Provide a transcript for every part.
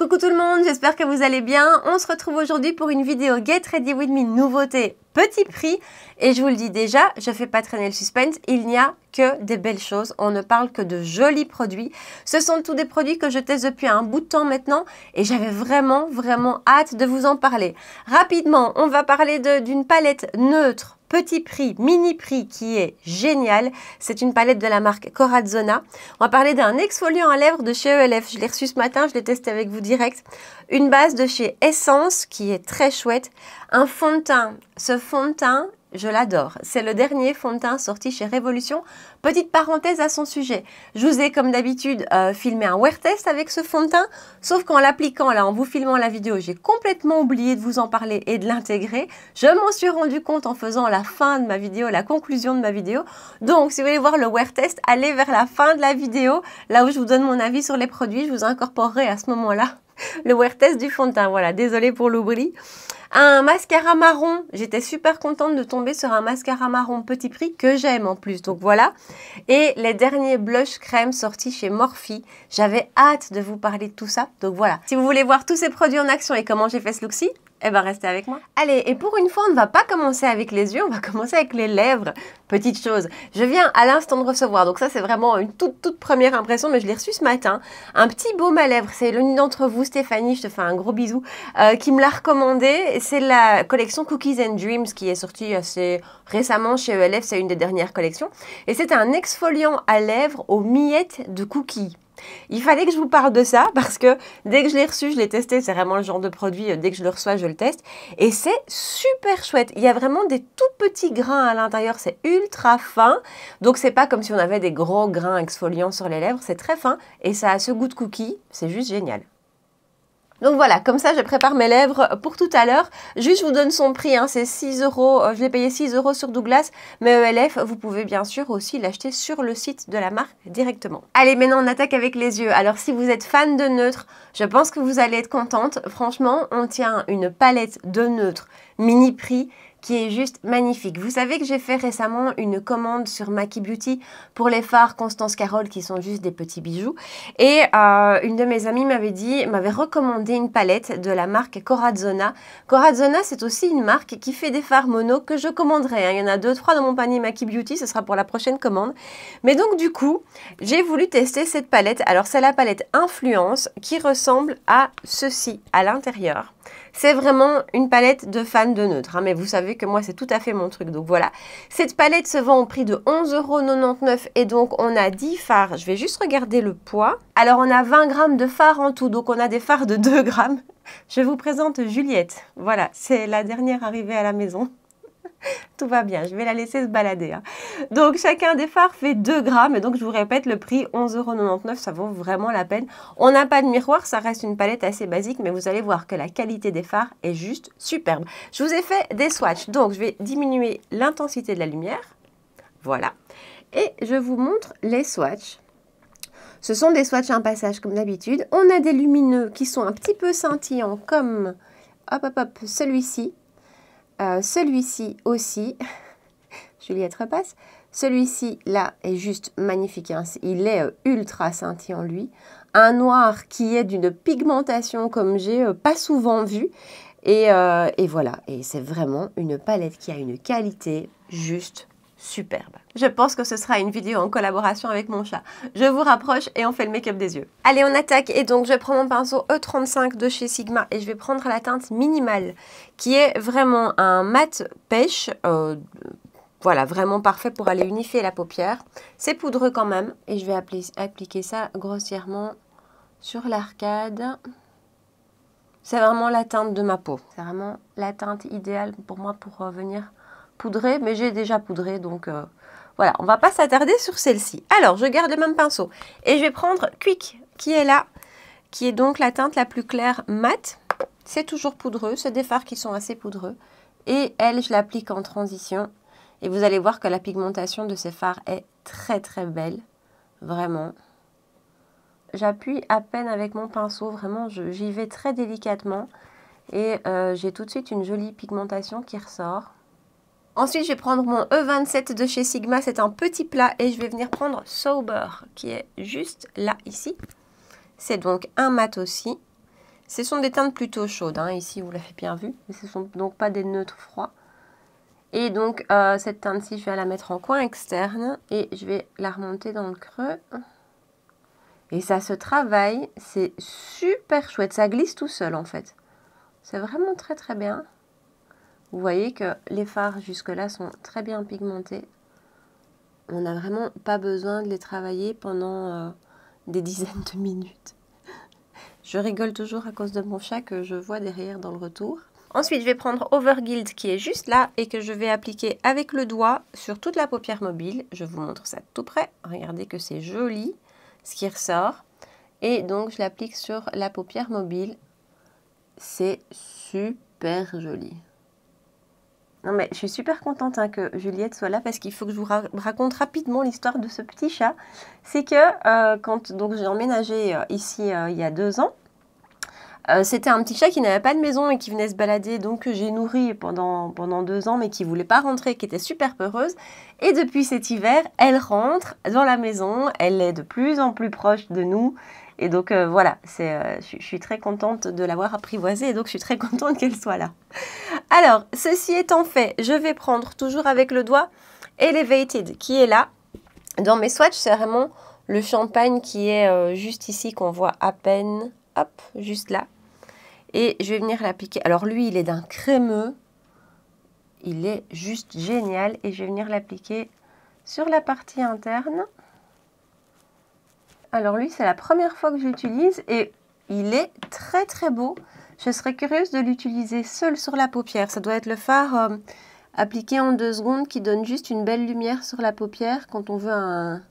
Coucou tout le monde, j'espère que vous allez bien. On se retrouve aujourd'hui pour une vidéo Get Ready With Me nouveauté petit prix. Et je vous le dis déjà, je ne fais pas traîner le suspense, il n'y a que des belles choses. On ne parle que de jolis produits. Ce sont tous des produits que je teste depuis un bout de temps maintenant et j'avais vraiment, vraiment hâte de vous en parler. Rapidement, on va parler d'une palette neutre petit prix, mini prix qui est génial. C'est une palette de la marque Corazona. On va parler d'un exfoliant à lèvres de chez ELF. Je l'ai reçu ce matin, je l'ai testé avec vous direct. Une base de chez Essence qui est très chouette. Un fond de teint. Ce fond de teint, je l'adore. C'est le dernier fond de teint sorti chez Révolution. Petite parenthèse à son sujet. Je vous ai, comme d'habitude, euh, filmé un wear test avec ce fond de teint, sauf qu'en l'appliquant, là, en vous filmant la vidéo, j'ai complètement oublié de vous en parler et de l'intégrer. Je m'en suis rendu compte en faisant la fin de ma vidéo, la conclusion de ma vidéo. Donc, si vous voulez voir le wear test, allez vers la fin de la vidéo, là où je vous donne mon avis sur les produits. Je vous incorporerai à ce moment-là le wear test du fond de teint. Voilà, désolé pour l'oubli. Un mascara marron. J'étais super contente de tomber sur un mascara marron petit prix que j'aime en plus. Donc voilà. Et les derniers blush crème sortis chez Morphe. J'avais hâte de vous parler de tout ça. Donc voilà. Si vous voulez voir tous ces produits en action et comment j'ai fait ce look-ci, elle va rester avec moi. Allez, et pour une fois, on ne va pas commencer avec les yeux, on va commencer avec les lèvres. Petite chose, je viens à l'instant de recevoir, donc ça c'est vraiment une toute toute première impression, mais je l'ai reçu ce matin, un petit baume à lèvres. C'est l'une d'entre vous, Stéphanie, je te fais un gros bisou, euh, qui me l'a recommandé. C'est la collection Cookies and Dreams qui est sortie assez récemment chez ELF, c'est une des dernières collections. Et c'est un exfoliant à lèvres aux miettes de cookies. Il fallait que je vous parle de ça parce que dès que je l'ai reçu, je l'ai testé. C'est vraiment le genre de produit, euh, dès que je le reçois, je le teste. Et c'est super chouette. Il y a vraiment des tout petits grains à l'intérieur. C'est ultra fin. Donc, c'est pas comme si on avait des gros grains exfoliants sur les lèvres. C'est très fin et ça a ce goût de cookie. C'est juste génial. Donc voilà, comme ça, je prépare mes lèvres pour tout à l'heure. Juste, je vous donne son prix, hein. c'est 6 euros. Euh, je l'ai payé 6 euros sur Douglas, mais ELF, vous pouvez bien sûr aussi l'acheter sur le site de la marque directement. Allez, maintenant, on attaque avec les yeux. Alors, si vous êtes fan de neutre, je pense que vous allez être contente. Franchement, on tient une palette de neutre mini prix qui est juste magnifique. Vous savez que j'ai fait récemment une commande sur Maki Beauty pour les fards Constance Carole qui sont juste des petits bijoux. Et euh, une de mes amies m'avait dit, m'avait recommandé une palette de la marque Corazona. Corazona, c'est aussi une marque qui fait des fards mono que je commanderai. Hein. Il y en a deux, trois dans mon panier Maki Beauty, ce sera pour la prochaine commande. Mais donc du coup, j'ai voulu tester cette palette. Alors c'est la palette Influence qui ressemble à ceci à l'intérieur. C'est vraiment une palette de fans de neutre. Hein, mais vous savez que moi, c'est tout à fait mon truc. Donc voilà. Cette palette se vend au prix de 11,99€ et donc on a 10 fards. Je vais juste regarder le poids. Alors on a 20 grammes de fards en tout. Donc on a des fards de 2 grammes. Je vous présente Juliette. Voilà, c'est la dernière arrivée à la maison. Tout va bien, je vais la laisser se balader. Hein. Donc chacun des phares fait 2 grammes et donc je vous répète le prix 11,99€, ça vaut vraiment la peine. On n'a pas de miroir, ça reste une palette assez basique mais vous allez voir que la qualité des phares est juste superbe. Je vous ai fait des swatchs, donc je vais diminuer l'intensité de la lumière, voilà. Et je vous montre les swatchs. Ce sont des swatches à un passage comme d'habitude. On a des lumineux qui sont un petit peu scintillants comme hop hop hop celui-ci euh, celui-ci aussi, Juliette repasse. Celui-ci, là, est juste magnifique. Hein. Il est ultra euh, ultra scintillant, lui. Un noir qui est d'une pigmentation comme j'ai euh, pas souvent vu. Et, et voilà, et c'est vraiment une palette qui a une qualité juste superbe. Je pense que ce sera une vidéo en collaboration avec mon chat. Je vous rapproche et on fait le make-up des yeux. Allez, on attaque et donc je prends mon pinceau E35 de chez Sigma et je vais prendre la teinte minimale qui est vraiment un mat pêche, euh, voilà, vraiment parfait pour aller unifier la paupière. C'est poudreux quand même et je vais appliquer ça grossièrement sur l'arcade. C'est vraiment la teinte de ma peau. C'est vraiment la teinte idéale pour moi pour revenir. Euh, venir poudré, mais j'ai déjà poudré, donc euh, voilà, on va pas s'attarder sur celle-ci. Alors, je garde le même pinceau et je vais prendre Quick, qui est là, qui est donc la teinte la plus claire mat. C'est toujours poudreux, c'est des fards qui sont assez poudreux. Et elle, je l'applique en transition. Et vous allez voir que la pigmentation de ces fards est très très belle, vraiment. J'appuie à peine avec mon pinceau, vraiment j'y vais très délicatement. Et euh, j'ai tout de suite une jolie pigmentation qui ressort. Ensuite, je vais prendre mon E27 de chez Sigma. C'est un petit plat et je vais venir prendre Sober qui est juste là, ici. C'est donc un mat aussi. Ce sont des teintes plutôt chaudes. Hein. Ici, vous l'avez bien vu. Mais ce ne sont donc pas des neutres froids. Et donc, euh, cette teinte-ci, je vais la mettre en coin externe et je vais la remonter dans le creux. Et ça se travaille, c'est super chouette, ça glisse tout seul en fait. C'est vraiment très très bien. Vous voyez que les fards jusque-là sont très bien pigmentés. On n'a vraiment pas besoin de les travailler pendant euh, des dizaines de minutes. je rigole toujours à cause de mon chat que je vois derrière dans le retour. Ensuite, je vais prendre Overguild qui est juste là et que je vais appliquer avec le doigt sur toute la paupière mobile. Je vous montre ça tout près. Regardez que c'est joli ce qui ressort. Et donc, je l'applique sur la paupière mobile. C'est super joli. Non, mais je suis super contente hein, que Juliette soit là parce qu'il faut que je vous raconte rapidement l'histoire de ce petit chat. C'est que euh, quand donc j'ai emménagé euh, ici euh, il y a deux ans, c'était un petit chat qui n'avait pas de maison et qui venait se balader, donc que j'ai nourri pendant, pendant deux ans, mais qui voulait pas rentrer, qui était super peureuse. Et depuis cet hiver, elle rentre dans la maison, elle est de plus en plus proche de nous. Et donc euh, voilà, euh, je, suis très contente de l'avoir apprivoisée et donc je suis très contente qu'elle soit là. Alors, ceci étant fait, je vais prendre toujours avec le doigt Elevated qui est là. Dans mes swatchs, c'est vraiment le champagne qui est euh, juste ici, qu'on voit à peine, hop, juste là. Et je vais venir l'appliquer. Alors lui, il est d'un crémeux. Il est juste génial et je vais venir l'appliquer sur la partie interne. Alors lui, c'est la première fois que j'utilise et il est très très beau. Je serais curieuse de l'utiliser seul sur la paupière. Ça doit être le phare euh, appliqué en deux secondes qui donne juste une belle lumière sur la paupière quand on veut un,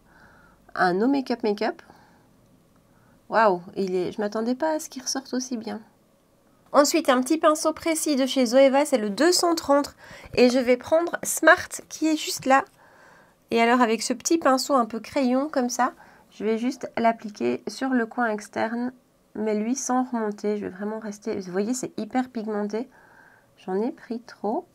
no make-up make-up. Waouh, je est... je m'attendais pas à ce qu'il ressorte aussi bien. Ensuite, un petit pinceau précis de chez Zoeva, c'est le 230 et je vais prendre Smart qui est juste là. Et alors avec ce petit pinceau un peu crayon comme ça, je vais juste l'appliquer sur le coin externe, mais lui sans remonter. Je vais vraiment rester... Vous voyez, c'est hyper pigmenté. J'en ai pris trop.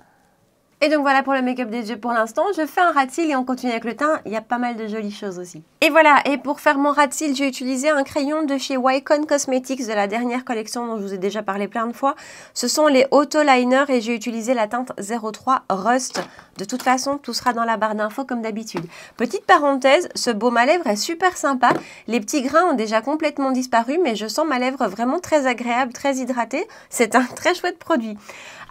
Et donc voilà pour le make-up des yeux pour l'instant. Je fais un rat et on continue avec le teint. Il y a pas mal de jolies choses aussi. Et voilà, et pour faire mon rat j'ai utilisé un crayon de chez Wycon Cosmetics de la dernière collection dont je vous ai déjà parlé plein de fois. Ce sont les Auto Liner et j'ai utilisé la teinte 03 Rust. De toute façon, tout sera dans la barre d'infos comme d'habitude. Petite parenthèse, ce baume à lèvres est super sympa. Les petits grains ont déjà complètement disparu, mais je sens ma lèvre vraiment très agréable, très hydratée. C'est un très chouette produit.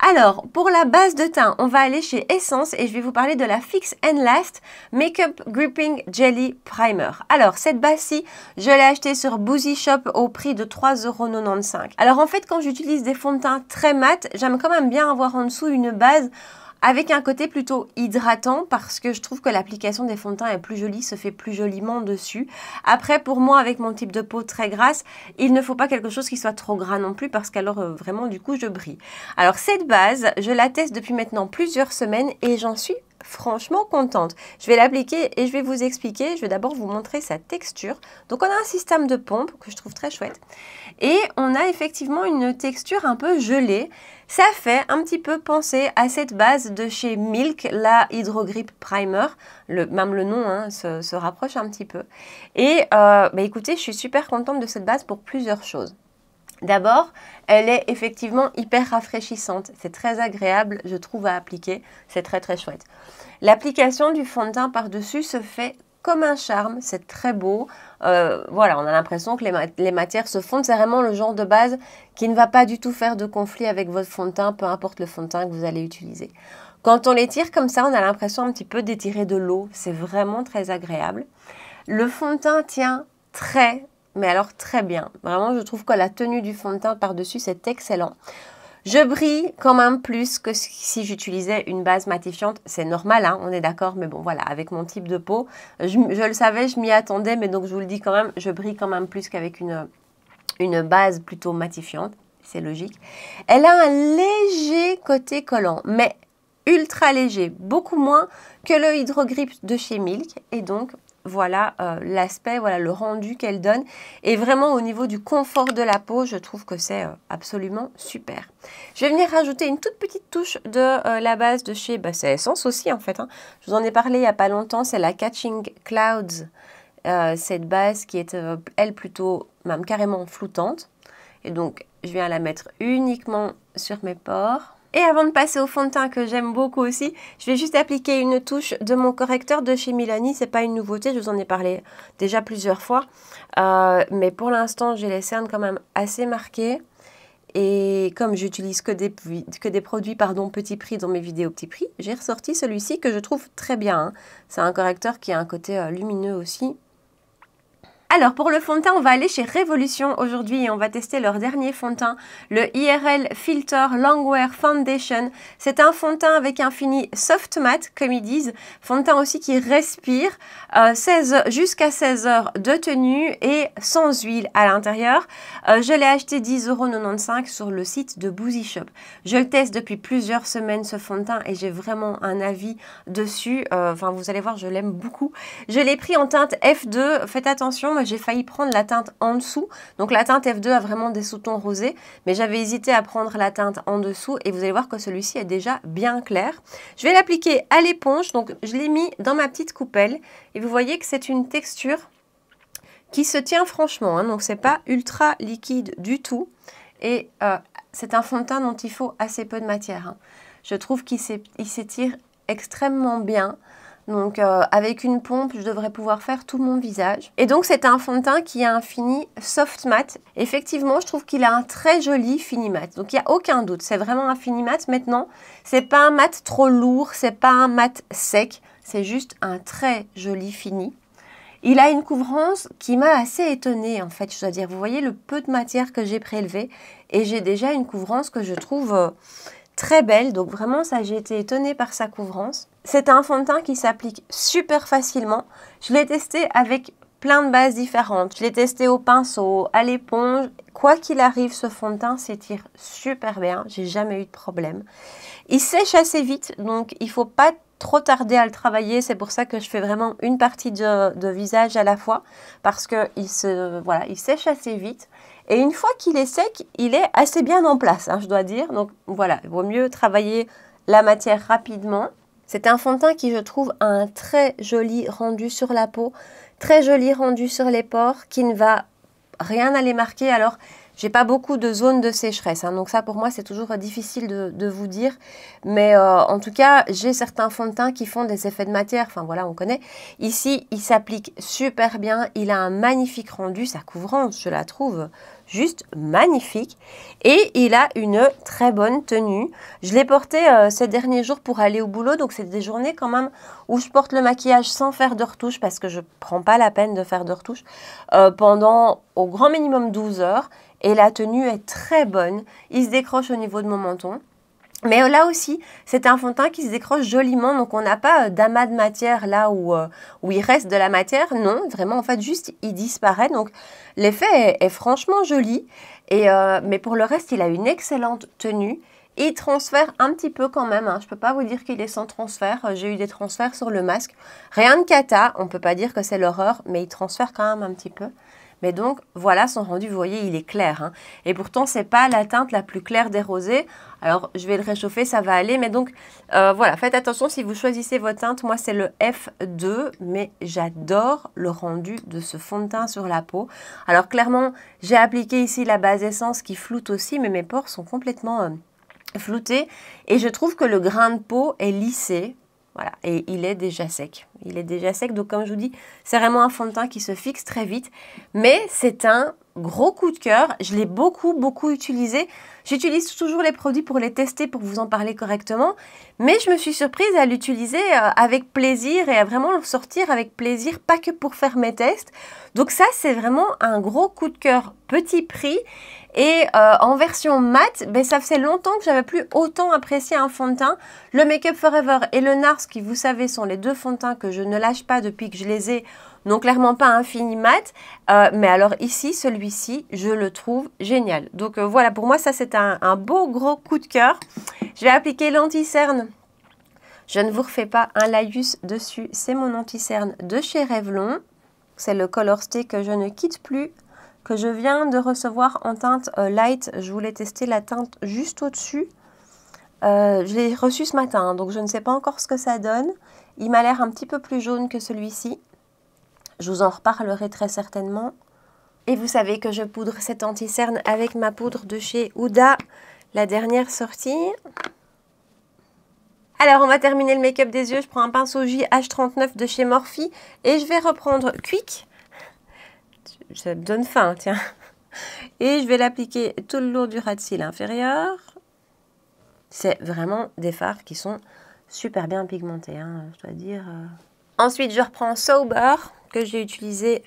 Alors, pour la base de teint, on va aller chez Essence et je vais vous parler de la Fix and Last Makeup Gripping Jelly Primer. Alors, cette base-ci, je l'ai achetée sur Boozy Shop au prix de 3,95€. Alors, en fait, quand j'utilise des fonds de teint très mat, j'aime quand même bien avoir en dessous une base avec un côté plutôt hydratant parce que je trouve que l'application des fonds de teint est plus jolie, se fait plus joliment dessus. Après, pour moi, avec mon type de peau très grasse, il ne faut pas quelque chose qui soit trop gras non plus parce qu'alors euh, vraiment, du coup, je brille. Alors, cette base, je la teste depuis maintenant plusieurs semaines et j'en suis franchement contente. Je vais l'appliquer et je vais vous expliquer. Je vais d'abord vous montrer sa texture. Donc on a un système de pompe que je trouve très chouette. Et on a effectivement une texture un peu gelée. Ça fait un petit peu penser à cette base de chez Milk, la Hydrogrip Primer. Le, même le nom hein, se, rapproche un petit peu. Et euh, bah, écoutez, je suis super contente de cette base pour plusieurs choses. D'abord, elle est effectivement hyper rafraîchissante. C'est très agréable, je trouve, à appliquer. C'est très très chouette. L'application du fond de teint par-dessus se fait comme un charme. C'est très beau. Euh, voilà, on a l'impression que les, matières se fondent. C'est vraiment le genre de base qui ne va pas du tout faire de conflit avec votre fond de teint, peu importe le fond de teint que vous allez utiliser. Quand on l'étire comme ça, on a l'impression un petit peu d'étirer de l'eau. C'est vraiment très agréable. Le fond de teint tient très mais alors très bien. Vraiment, je trouve que la tenue du fond de teint par-dessus, c'est excellent. Je brille quand même plus que si j'utilisais une base matifiante. C'est normal, hein, on est d'accord, mais bon voilà, avec mon type de peau, je, le savais, je m'y attendais, mais donc je vous le dis quand même, je brille quand même plus qu'avec une, une base plutôt matifiante. C'est logique. Elle a un léger côté collant, mais ultra léger, beaucoup moins que le hydrogrip de chez Milk. Et donc, voilà euh, l'aspect, voilà le rendu qu'elle donne. Et vraiment au niveau du confort de la peau, je trouve que c'est euh, absolument super. Je vais venir rajouter une toute petite touche de euh, la base de chez bah, Essence aussi en fait. Hein. Je vous en ai parlé il n'y a pas longtemps, c'est la Catching Clouds. cette base qui est elle plutôt même carrément floutante et donc je viens la mettre uniquement sur mes pores et avant de passer au fond de teint que j'aime beaucoup aussi, je vais juste appliquer une touche de mon correcteur de chez Milani. C'est pas une nouveauté, je vous en ai parlé déjà plusieurs fois. Euh, mais pour l'instant, j'ai les cernes quand même assez marquées. Et comme j'utilise que des, que des produits pardon, petit prix dans mes vidéos petit prix, j'ai ressorti celui-ci que je trouve très bien. Hein. C'est un correcteur qui a un côté euh, lumineux aussi. Alors pour le fond de teint, on va aller chez Révolution aujourd'hui et on va tester leur dernier fond de teint, le IRL Filter Longwear Foundation. C'est un fond de teint avec un fini soft matte, comme ils disent, fond de teint aussi qui respire, 16 euh, jusqu'à 16 heures de tenue et sans huile à l'intérieur. Euh, je l'ai acheté 10,95€ sur le site de Boozy Shop. Je le teste depuis plusieurs semaines ce fond de teint et j'ai vraiment un avis dessus. Euh, enfin, vous allez voir, je l'aime beaucoup. Je l'ai pris en teinte F2. Faites attention, j'ai failli prendre la teinte en dessous. Donc la teinte F2 a vraiment des sous-tons rosés, mais j'avais hésité à prendre la teinte en dessous et vous allez voir que celui-ci est déjà bien clair. Je vais l'appliquer à l'éponge, donc je l'ai mis dans ma petite coupelle et vous voyez que c'est une texture qui se tient franchement, donc hein. donc c'est pas ultra liquide du tout et euh, c'est un fond de teint dont il faut assez peu de matière. Hein. Je trouve qu'il s'étire extrêmement bien. Donc euh, avec une pompe, je devrais pouvoir faire tout mon visage. Et donc c'est un fond de teint qui a un fini soft mat. Effectivement, je trouve qu'il a un très joli fini mat. Donc il n'y a aucun doute, c'est vraiment un fini mat. Maintenant, c'est pas un mat trop lourd, c'est pas un mat sec, c'est juste un très joli fini. Il a une couvrance qui m'a assez étonnée en fait, je dois dire. Vous voyez le peu de matière que j'ai prélevé. et j'ai déjà une couvrance que je trouve euh, très belle, donc vraiment ça j'ai été étonnée par sa couvrance. C'est un fond de teint qui s'applique super facilement. Je l'ai testé avec plein de bases différentes. Je l'ai testé au pinceau, à l'éponge. Quoi qu'il arrive, ce fond de teint s'étire super bien. J'ai jamais eu de problème. Il sèche assez vite, donc il faut pas trop tarder à le travailler. C'est pour ça que je fais vraiment une partie de, visage à la fois parce que il se voilà, il sèche assez vite. Et une fois qu'il est sec, il est assez bien en place, hein, je dois dire. Donc voilà, il vaut mieux travailler la matière rapidement. C'est un fond de teint qui, je trouve, a un très joli rendu sur la peau, très joli rendu sur les pores, qui ne va rien aller marquer. Alors, j'ai pas beaucoup de zones de sécheresse, hein, donc ça pour moi c'est toujours difficile de, vous dire. Mais euh, en tout cas, j'ai certains fonds de teint qui font des effets de matière, enfin voilà, on connaît. Ici, il s'applique super bien, il a un magnifique rendu, sa couvrance, je la trouve juste magnifique. Et il a une très bonne tenue. Je l'ai porté euh, ces derniers jours pour aller au boulot, donc c'est des journées quand même où je porte le maquillage sans faire de retouche parce que je prends pas la peine de faire de retouche euh, pendant au grand minimum 12 heures et la tenue est très bonne. Il se décroche au niveau de mon menton. Mais euh, là aussi, c'est un fond de teint qui se décroche joliment, donc on n'a pas euh, d'amas de matière là où, euh, où il reste de la matière. Non, vraiment, en fait, juste, il disparaît. Donc, l'effet est, franchement joli. mais pour le reste, il a une excellente tenue. Il transfère un petit peu quand même. Hein. Je ne peux pas vous dire qu'il est sans transfert. J'ai eu des transferts sur le masque. Rien de cata. On ne peut pas dire que c'est l'horreur, mais il transfère quand même un petit peu. Mais donc, voilà son rendu, vous voyez, il est clair. Hein. Et pourtant, ce n'est pas la teinte la plus claire des rosés. Alors, je vais le réchauffer, ça va aller. Mais donc, euh, voilà, faites attention si vous choisissez vos teintes. Moi, c'est le F2, mais j'adore le rendu de ce fond de teint sur la peau. Alors, clairement, j'ai appliqué ici la base essence qui floute aussi, mais mes pores sont complètement... Euh, floutés. et je trouve que le grain de peau est lissé voilà, et il est déjà sec. Il est déjà sec, donc comme je vous dis, c'est vraiment un fond de teint qui se fixe très vite, mais c'est un gros coup de cœur. Je l'ai beaucoup, beaucoup utilisé. J'utilise toujours les produits pour les tester, pour vous en parler correctement. Mais je me suis surprise à l'utiliser euh, avec plaisir et à vraiment le sortir avec plaisir, pas que pour faire mes tests. Donc ça, c'est vraiment un gros coup de cœur, petit prix. Et euh, en version mat, ben, ça faisait longtemps que j'avais plus autant apprécié un fond de teint. Le Make Up Forever et le Nars, qui vous savez sont les deux fonds de teint que je ne lâche pas depuis que je les ai non, clairement pas un fini mat, euh, mais alors ici, celui-ci, je le trouve génial. Donc euh, voilà, pour moi, ça c'est un, beau gros coup de cœur. Je vais appliquer l'anti-cerne. Je ne vous refais pas un laïus dessus, c'est mon anti-cerne de chez Revlon. C'est le Color que je ne quitte plus, que je viens de recevoir en teinte euh, light. Je voulais tester la teinte juste au-dessus. je l'ai reçu ce matin, hein, donc je ne sais pas encore ce que ça donne. Il m'a l'air un petit peu plus jaune que celui-ci. Je vous en reparlerai très certainement. Et vous savez que je poudre cette anti-cerne avec ma poudre de chez ouda la dernière sortie. Alors on va terminer le make-up des yeux, je prends un pinceau JH39 de chez Morphe et je vais reprendre Quick, ça me donne faim tiens, et je vais l'appliquer tout le long du ras de cils inférieur. C'est vraiment des fards qui sont super bien pigmentés, hein, je dois dire. Ensuite je reprends Sober que j'ai utilisé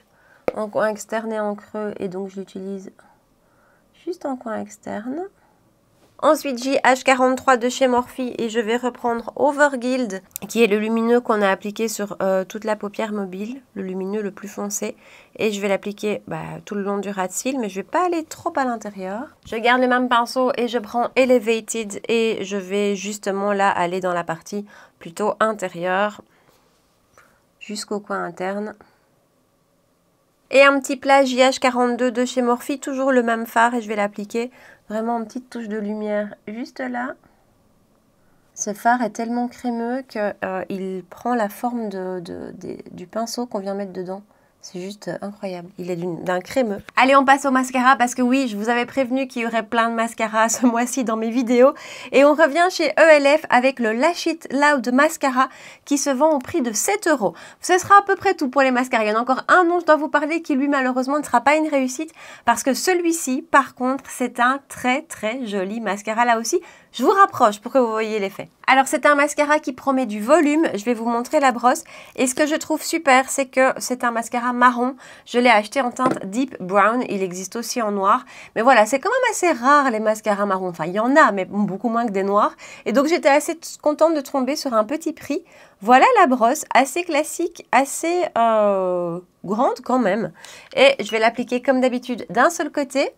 en coin externe et en creux et donc je l'utilise juste en coin externe. Ensuite, j'ai H43 de chez Morphe et je vais reprendre Overguild, qui est le lumineux qu'on a appliqué sur euh, toute la paupière mobile, le lumineux le plus foncé. Et je vais l'appliquer bah, tout le long du ras de cils, mais je vais pas aller trop à l'intérieur. Je garde le même pinceau et je prends Elevated et je vais justement là aller dans la partie plutôt intérieure, jusqu'au coin interne. Et un petit plat JH42 de chez Morphe, toujours le même fard et je vais l'appliquer vraiment en petite touche de lumière juste là. Ce fard est tellement crémeux qu'il euh, prend la forme du pinceau qu'on vient mettre dedans. C'est juste euh, incroyable. Il est d'un crémeux. Allez, on passe au mascara parce que oui, je vous avais prévenu qu'il y aurait plein de mascaras ce mois-ci dans mes vidéos. Et on revient chez ELF avec le Lash It Loud Mascara qui se vend au prix de 7 euros. Ce sera à peu près tout pour les mascaras. Il y en a encore un dont je dois vous parler qui lui malheureusement ne sera pas une réussite parce que celui-ci, par contre, c'est un très très joli mascara là aussi. Je vous rapproche pour que vous voyez l'effet. Alors c'est un mascara qui promet du volume, je vais vous montrer la brosse. Et ce que je trouve super, c'est que c'est un mascara marron. Je l'ai acheté en teinte Deep Brown, il existe aussi en noir. Mais voilà, c'est quand même assez rare les mascaras marron. Enfin, il y en a, mais beaucoup moins que des noirs. Et donc j'étais assez contente de tomber sur un petit prix. Voilà la brosse, assez classique, assez euh, grande quand même. Et je vais l'appliquer comme d'habitude d'un seul côté.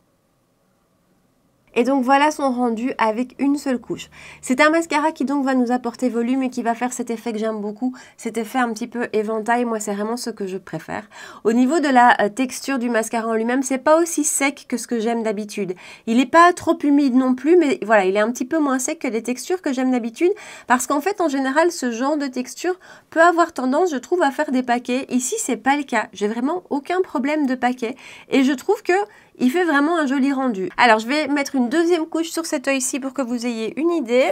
Et donc voilà son rendu avec une seule couche. C'est un mascara qui donc va nous apporter volume et qui va faire cet effet que j'aime beaucoup, cet effet un petit peu éventail, moi c'est vraiment ce que je préfère. Au niveau de la euh, texture du mascara en lui-même, c'est pas aussi sec que ce que j'aime d'habitude. Il n'est pas trop humide non plus, mais voilà, il est un petit peu moins sec que les textures que j'aime d'habitude, parce qu'en fait en général ce genre de texture peut avoir tendance, je trouve, à faire des paquets. Ici c'est pas le cas, j'ai vraiment aucun problème de paquet, et je trouve que il fait vraiment un joli rendu. Alors, je vais mettre une deuxième couche sur cet œil-ci pour que vous ayez une idée.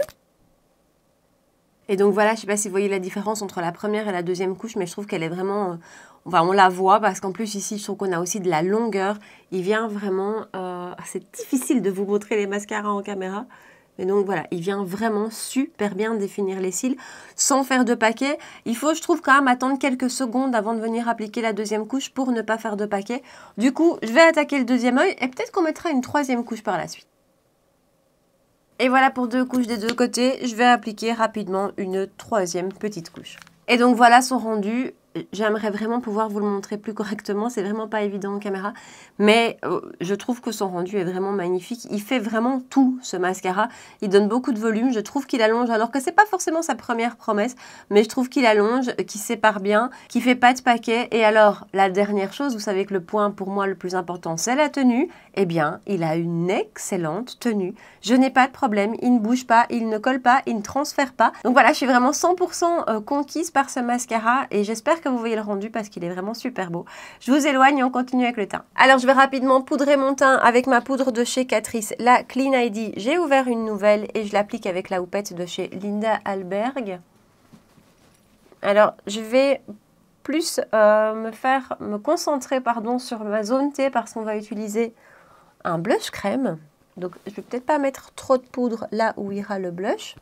Et donc voilà, je sais pas si vous voyez la différence entre la première et la deuxième couche, mais je trouve qu'elle est vraiment... va, euh, on la voit parce qu'en plus ici, je trouve qu'on a aussi de la longueur. Il vient vraiment... C'est euh, difficile de vous montrer les mascaras en caméra. Et donc voilà, il vient vraiment super bien définir les cils sans faire de paquet. Il faut, je trouve, quand même attendre quelques secondes avant de venir appliquer la deuxième couche pour ne pas faire de paquet. Du coup, je vais attaquer le deuxième œil et peut-être qu'on mettra une troisième couche par la suite. Et voilà pour deux couches des deux côtés, je vais appliquer rapidement une troisième petite couche. Et donc voilà son rendu, j'aimerais vraiment pouvoir vous le montrer plus correctement. C'est vraiment pas évident en caméra. Mais euh, je trouve que son rendu est vraiment magnifique. Il fait vraiment tout ce mascara. Il donne beaucoup de volume. Je trouve qu'il allonge, alors que c'est pas forcément sa première promesse. Mais je trouve qu'il allonge, qu'il sépare bien, qu'il fait pas de paquet. Et alors, la dernière chose, vous savez que le point pour moi le plus important, c'est la tenue. Eh bien, il a une excellente tenue. Je n'ai pas de problème. Il ne bouge pas, il ne colle pas, il ne transfère pas. Donc voilà, je suis vraiment 100% euh, conquise par ce mascara. Et j'espère que vous voyez le rendu parce qu'il est vraiment super beau. Je vous éloigne et on continue avec le teint. Alors, je vais rapidement poudrer mon teint avec ma poudre de chez Catrice, la Clean ID. J'ai ouvert une nouvelle et je l'applique avec la houppette de chez Linda Alberg. Alors, je vais plus euh, me faire me concentrer pardon sur ma zone T parce qu'on va utiliser un blush crème. Donc je vais peut-être pas mettre trop de poudre là où ira le blush.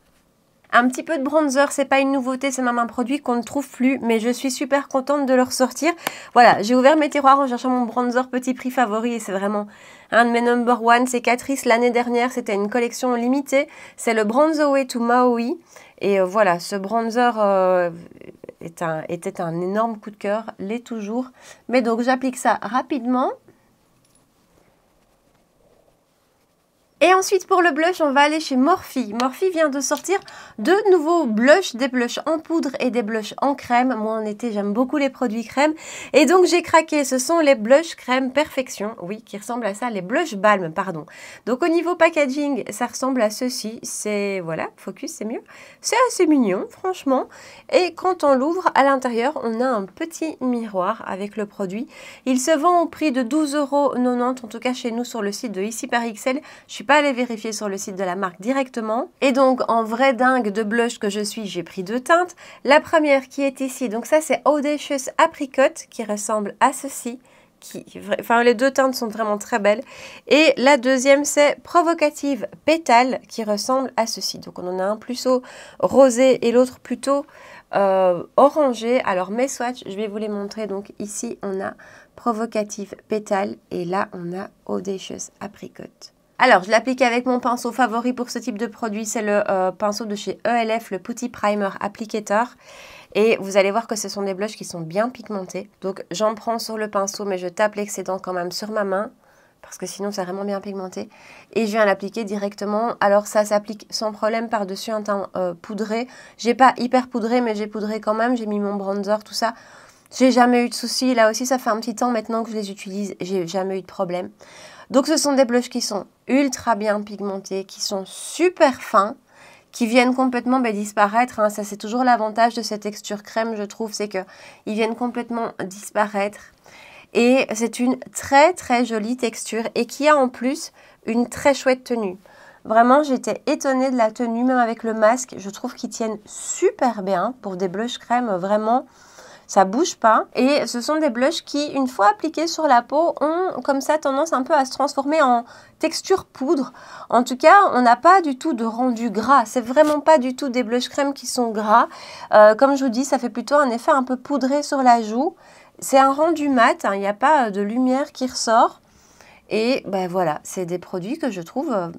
Un petit peu de bronzer, c'est pas une nouveauté, c'est même un produit qu'on ne trouve plus, mais je suis super contente de le ressortir. Voilà, j'ai ouvert mes tiroirs en cherchant mon bronzer petit prix favori et c'est vraiment un de mes number one. C'est Catrice l'année dernière, c'était une collection limitée. C'est le Bronze to Maui. Et euh, voilà, ce bronzer euh, était un énorme coup de cœur, l'est toujours. Mais donc j'applique ça rapidement. Et ensuite, pour le blush, on va aller chez Morphe. Morphe vient de sortir deux nouveaux blushs, des blushs en poudre et des blushs en crème. Moi, en été, j'aime beaucoup les produits crème. Et donc, j'ai craqué. Ce sont les blushs crème perfection, oui, qui ressemblent à ça, les blushs balm, pardon. Donc, au niveau packaging, ça ressemble à ceci. C'est, voilà, focus, c'est mieux. C'est assez mignon, franchement. Et quand on l'ouvre, à l'intérieur, on a un petit miroir avec le produit. Il se vend au prix de 12,90€ euros. En tout cas, chez nous, sur le site de Ici par XL, je suis pas aller vérifier sur le site de la marque directement. Et donc, en vrai dingue de blush que je suis, j'ai pris deux teintes. La première qui est ici, donc ça c'est Audacious Apricot qui ressemble à ceci. Qui, enfin, les deux teintes sont vraiment très belles. Et la deuxième, c'est Provocative Pétale qui ressemble à ceci. Donc, on en a un plus rosé et l'autre plutôt euh, orangé. Alors, mes swatchs, je vais vous les montrer. Donc, ici, on a Provocative Pétale et là, on a Audacious Apricot. Alors, je l'applique avec mon pinceau favori pour ce type de produit. C'est le euh, pinceau de chez ELF, le Putty Primer Applicator. Et vous allez voir que ce sont des blushs qui sont bien pigmentés. Donc, j'en prends sur le pinceau, mais je tape l'excédent quand même sur ma main. Parce que sinon, c'est vraiment bien pigmenté. Et je viens l'appliquer directement. Alors, ça s'applique sans problème par-dessus un teint euh, poudré. J'ai pas hyper poudré, mais j'ai poudré quand même. J'ai mis mon bronzer, tout ça. J'ai jamais eu de soucis. Là aussi, ça fait un petit temps maintenant que je les utilise. J'ai jamais eu de problème. Donc ce sont des blushs qui sont ultra bien pigmentés, qui sont super fins, qui viennent complètement ben, disparaître. Hein. Ça c'est toujours l'avantage de cette texture crème je trouve, c'est qu'ils viennent complètement disparaître. Et c'est une très très jolie texture et qui a en plus une très chouette tenue. Vraiment, j'étais étonnée de la tenue, même avec le masque. Je trouve qu'ils tiennent super bien pour des blushs crème. Vraiment, ça bouge pas. Et ce sont des blushs qui, une fois appliqués sur la peau, ont comme ça tendance un peu à se transformer en texture poudre. En tout cas, on n'a pas du tout de rendu gras. C'est vraiment pas du tout des blushs crèmes qui sont gras. Euh, comme je vous dis, ça fait plutôt un effet un peu poudré sur la joue. C'est un rendu mat, hein. il n'y a pas euh, de lumière qui ressort. Et ben voilà, c'est des produits que je trouve... Euh,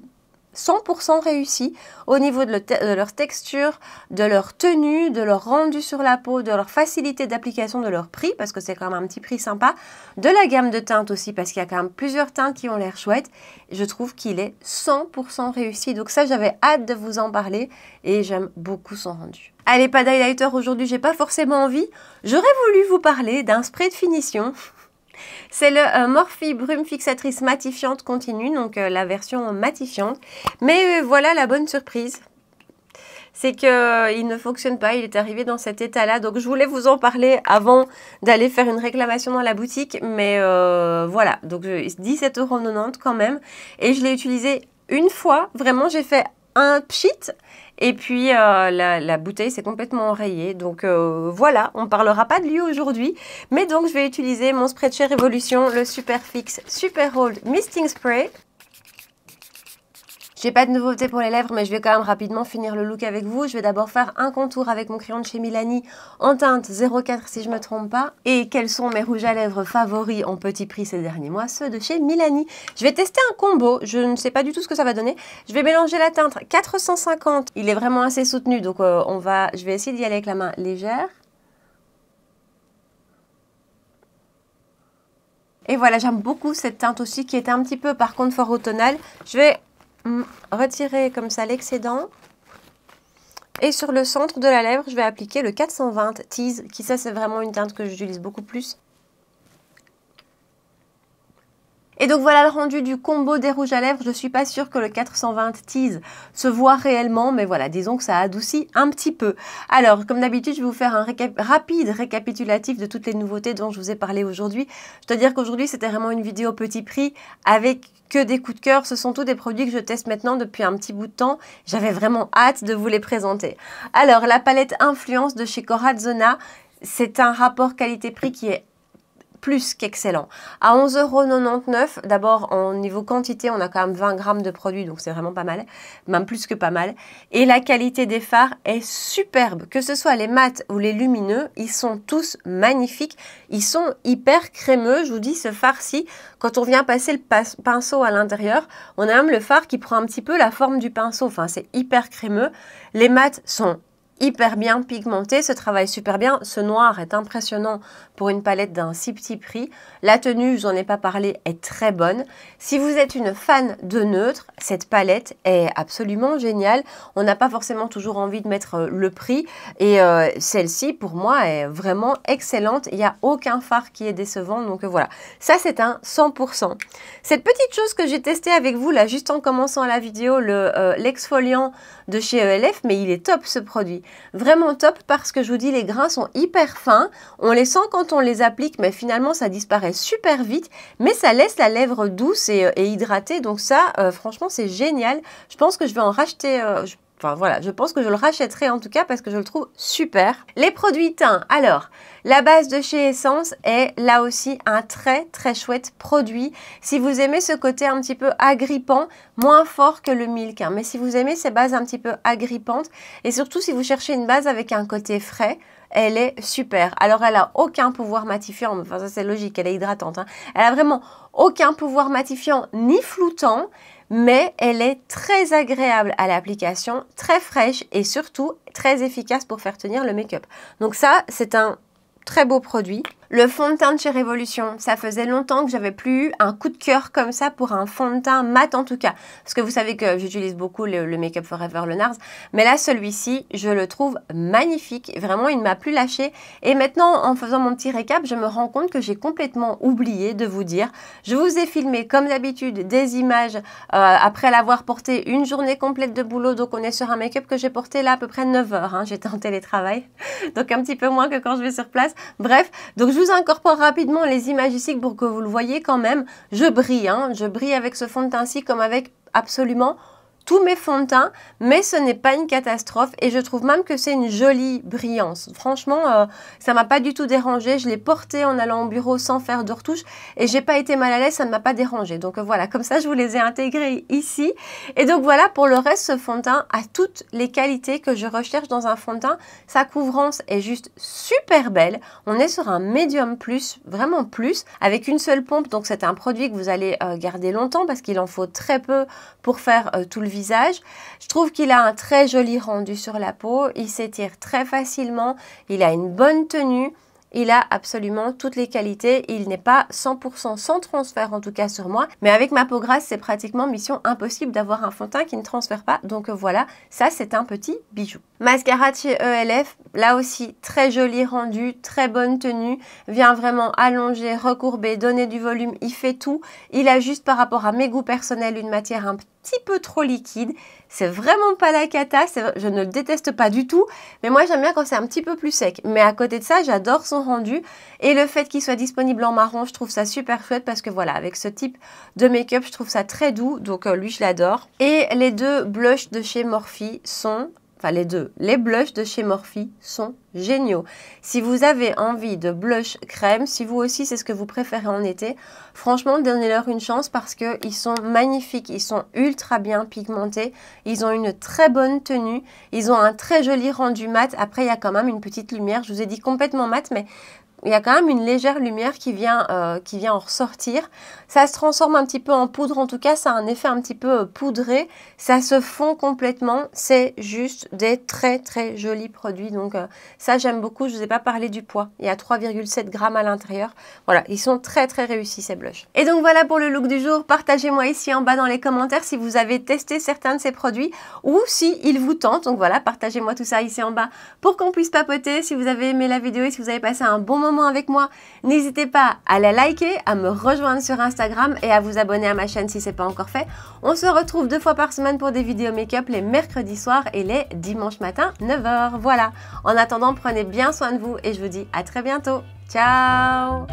100% réussi au niveau de, leur texture, de leur tenue, de leur rendu sur la peau, de leur facilité d'application, de leur prix, parce que c'est quand même un petit prix sympa, de la gamme de teintes aussi, parce qu'il y a quand même plusieurs teintes qui ont l'air chouettes. Je trouve qu'il est 100% réussi, donc ça j'avais hâte de vous en parler et j'aime beaucoup son rendu. Allez, pas d'highlighter aujourd'hui, j'ai pas forcément envie. J'aurais voulu vous parler d'un spray de finition c'est le euh, Morphe Brume Fixatrice Matifiante Continue, donc euh, la version matifiante. Mais euh, voilà la bonne surprise. C'est qu'il ne fonctionne pas, il est arrivé dans cet état-là. Donc je voulais vous en parler avant d'aller faire une réclamation dans la boutique. Mais voilà, donc 17,90€ quand même. Et je l'ai utilisé une fois, vraiment j'ai fait un pchit et puis euh, la, bouteille s'est complètement enrayée. Donc euh, voilà, on ne parlera pas de lui aujourd'hui. Mais donc je vais utiliser mon spray de chez Révolution, le Superfix Super Hold Misting Spray. J'ai pas de nouveautés pour les lèvres, mais je vais quand même rapidement finir le look avec vous. Je vais d'abord faire un contour avec mon crayon de chez Milani en teinte 04 si je me trompe pas. Et quels sont mes rouges à lèvres favoris en petit prix ces derniers mois Ceux de chez Milani. Je vais tester un combo, je ne sais pas du tout ce que ça va donner. Je vais mélanger la teinte 450, il est vraiment assez soutenu, donc euh, on va, je vais essayer d'y aller avec la main légère. Et voilà, j'aime beaucoup cette teinte aussi qui est un petit peu par contre fort automnale. Je vais retirer comme ça l'excédent. Et sur le centre de la lèvre, je vais appliquer le 420 Tease, qui ça c'est vraiment une teinte que j'utilise beaucoup plus. Et donc voilà le rendu du combo des rouges à lèvres. Je suis pas sûre que le 420 Tease se voit réellement, mais voilà, disons que ça adoucit un petit peu. Alors, comme d'habitude, je vais vous faire un rapide récapitulatif de toutes les nouveautés dont je vous ai parlé aujourd'hui. Je dois dire qu'aujourd'hui, c'était vraiment une vidéo petit prix avec que des coups de cœur. Ce sont tous des produits que je teste maintenant depuis un petit bout de temps. J'avais vraiment hâte de vous les présenter. Alors, la palette Influence de chez Corazona. C'est un rapport qualité-prix qui est plus qu'excellent. À 11,99€, d'abord en niveau quantité, on a quand même 20 grammes de produits, donc c'est vraiment pas mal, même plus que pas mal. Et la qualité des fards est superbe, que ce soit les mats ou les lumineux, ils sont tous magnifiques, ils sont hyper crémeux, je vous dis, ce fard ci quand on vient passer le pinceau à l'intérieur, on a même le fard qui prend un petit peu la forme du pinceau, enfin c'est hyper crémeux. Les mats sont hyper bien pigmenté, ce travail super bien. Ce noir est impressionnant pour une palette d'un si petit prix. La tenue, j'en ai pas parlé, est très bonne. Si vous êtes une fan de neutre, cette palette est absolument géniale. On n'a pas forcément toujours envie de mettre euh, le prix et euh, celle-ci, pour moi, est vraiment excellente. Il n'y a aucun phare qui est décevant, donc euh, voilà. Ça, c'est un 100%. Cette petite chose que j'ai testée avec vous, là, juste en commençant la vidéo, l'exfoliant le, l'exfoliant de chez ELF, mais il est top ce produit. Vraiment top parce que je vous dis, les grains sont hyper fins. On les sent quand on les applique, mais finalement, ça disparaît super vite. Mais ça laisse la lèvre douce et, euh, hydratée. Donc ça, euh, franchement, c'est génial. Je pense que je vais en racheter... Euh, Enfin voilà, je pense que je le rachèterai en tout cas parce que je le trouve super. Les produits teints, alors la base de chez Essence est là aussi un très très chouette produit. Si vous aimez ce côté un petit peu agrippant, moins fort que le milk, hein. mais si vous aimez ces bases un petit peu agrippantes et surtout si vous cherchez une base avec un côté frais, elle est super. Alors, elle a aucun pouvoir matifiant. Enfin, ça, c'est logique. Elle est hydratante. Hein. Elle a vraiment aucun pouvoir matifiant ni floutant mais elle est très agréable à l'application, très fraîche et surtout très efficace pour faire tenir le make-up. Donc ça, c'est un très beau produit. Le fond de teint de chez Révolution, ça faisait longtemps que j'avais plus eu un coup de cœur comme ça pour un fond de teint mat en tout cas. Parce que vous savez que j'utilise beaucoup le, Makeup Make Up Forever, le NARS. Mais là, celui-ci, je le trouve magnifique. Vraiment, il ne m'a plus lâché. Et maintenant, en faisant mon petit récap, je me rends compte que j'ai complètement oublié de vous dire. Je vous ai filmé, comme d'habitude, des images euh, après l'avoir porté une journée complète de boulot. Donc, on est sur un make-up que j'ai porté là à peu près 9 heures. Hein. J'étais en télétravail. Donc, un petit peu moins que quand je vais sur place. Bref, donc je je vous incorpore rapidement les images ici pour que vous le voyez quand même. Je brille, hein. je brille avec ce fond de teint-ci comme avec absolument tous mes fonds de teint, mais ce n'est pas une catastrophe et je trouve même que c'est une jolie brillance. Franchement, euh, ça m'a pas du tout dérangé. Je l'ai porté en allant au bureau sans faire de retouche et j'ai pas été mal à l'aise, ça ne m'a pas dérangé. Donc euh, voilà, comme ça, je vous les ai intégrés ici. Et donc voilà, pour le reste, ce fond de teint a toutes les qualités que je recherche dans un fond de teint. Sa couvrance est juste super belle. On est sur un médium plus, vraiment plus, avec une seule pompe. Donc c'est un produit que vous allez euh, garder longtemps parce qu'il en faut très peu pour faire tout le visage. Je trouve qu'il a un très joli rendu sur la peau, il s'étire très facilement, il a une bonne tenue, il a absolument toutes les qualités, il n'est pas 100% sans transfert en tout cas sur moi, mais avec ma peau grasse c'est pratiquement mission impossible d'avoir un fond de teint qui ne transfère pas, donc euh, voilà, ça c'est un petit bijou. Mascara de chez ELF, là aussi très joli rendu, très bonne tenue, vient vraiment allonger, recourber, donner du volume, il fait tout, il a juste par rapport à mes goûts personnels une matière un petit peu trop liquide. C'est vraiment pas la cata, je ne le déteste pas du tout, mais moi j'aime bien quand c'est un petit peu plus sec. Mais à côté de ça, j'adore son rendu et le fait qu'il soit disponible en marron, je trouve ça super chouette parce que voilà, avec ce type de make-up, je trouve ça très doux, donc euh, lui je l'adore. Et les deux blushs de chez Morphe sont enfin les deux, les blushs de chez Morphe sont géniaux. Si vous avez envie de blush crème, si vous aussi c'est ce que vous préférez en été, franchement donnez-leur une chance parce qu'ils sont magnifiques, ils sont ultra bien pigmentés, ils ont une très bonne tenue, ils ont un très joli rendu mat. Après il y a quand même une petite lumière, je vous ai dit complètement mat, mais il y a quand même une légère lumière qui vient, euh, qui vient en ressortir. Ça se transforme un petit peu en poudre, en tout cas ça a un effet un petit peu euh, poudré, ça se fond complètement, c'est juste des très très jolis produits. Donc euh, ça j'aime beaucoup, je ne vous ai pas parlé du poids, il y a 3,7 grammes à l'intérieur. Voilà, ils sont très très réussis ces blushs. Et donc voilà pour le look du jour, partagez-moi ici en bas dans les commentaires si vous avez testé certains de ces produits ou si ils vous tentent. Donc voilà, partagez-moi tout ça ici en bas pour qu'on puisse papoter. Si vous avez aimé la vidéo et si vous avez passé un bon moment, avec moi. N'hésitez pas à la liker, à me rejoindre sur Instagram et à vous abonner à ma chaîne si ce pas encore fait. On se retrouve deux fois par semaine pour des vidéos make-up les mercredis soirs et les dimanches matin 9h. Voilà. En attendant, prenez bien soin de vous et je vous dis à très bientôt. Ciao